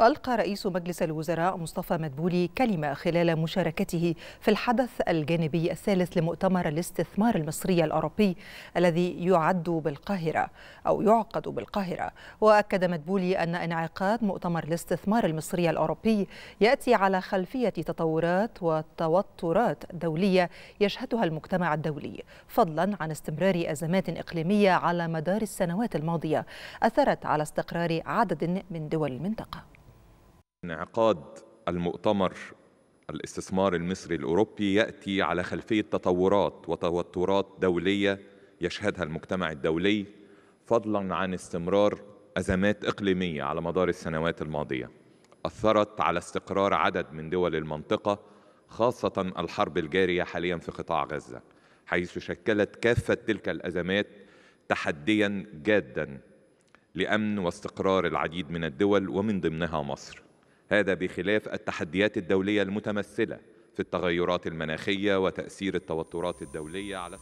ألقى رئيس مجلس الوزراء مصطفى مدبولي كلمة خلال مشاركته في الحدث الجانبي الثالث لمؤتمر الاستثمار المصري الأوروبي الذي يعد بالقاهرة أو يعقد بالقاهرة وأكد مدبولي أن انعقاد مؤتمر الاستثمار المصري الأوروبي يأتي على خلفية تطورات وتوترات دولية يشهدها المجتمع الدولي فضلا عن استمرار أزمات إقليمية على مدار السنوات الماضية أثرت على استقرار عدد من دول المنطقة انعقاد المؤتمر الاستثمار المصري الاوروبي ياتي على خلفيه تطورات وتوترات دوليه يشهدها المجتمع الدولي فضلا عن استمرار ازمات اقليميه على مدار السنوات الماضيه اثرت على استقرار عدد من دول المنطقه خاصه الحرب الجاريه حاليا في قطاع غزه حيث شكلت كافه تلك الازمات تحديا جادا لامن واستقرار العديد من الدول ومن ضمنها مصر هذا بخلاف التحديات الدولية المتمثلة في التغيرات المناخية وتأثير التوترات الدولية على